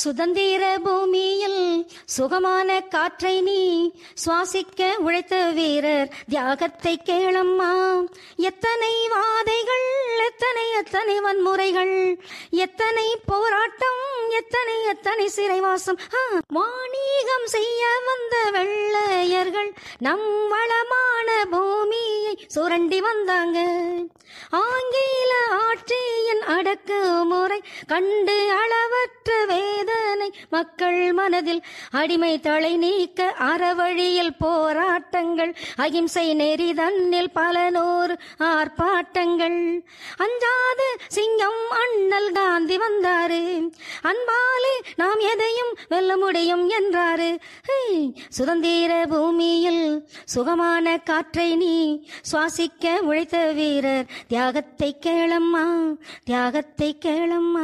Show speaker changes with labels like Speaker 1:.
Speaker 1: சுதந்திர பூமியில் சுகமான காற்றை நீ சுவாசிக்க உழைத்த வீரர் தியாகத்தை கேளம்மா எத்தனை வாதைகள் எத்தனை எத்தனை வன்முறைகள் எத்தனை போராட்டம் எத்தனை எத்தனை சிறைவாசம் வாணிகம் செய்ய வந்த வெள்ளையர்கள் நம் வளமான பூமியை சுரண்டி வந்தாங்க ஆங்கில அடக்கு முறை கண்டு அளவற்ற வேதனை மக்கள் மனதில் அடிமை தலை நீக்க அறவழியில் போராட்டங்கள் அகிம்சை நெறி தன்னில் பல நூறு ஆர்ப்பாட்டங்கள் அஞ்சாது சிங்கம் அண்ணல் காந்தி வந்தாரு அன்பாலே நாம் எதையும் வெல்ல முடியும் என்றாரு சுதந்திர பூமியில் சுகமான காற்றை நீ சுவாசிக்க உழைத்த வீரர் தியாகத்தை கேளம்மா தியாகத்தை கேளம்மா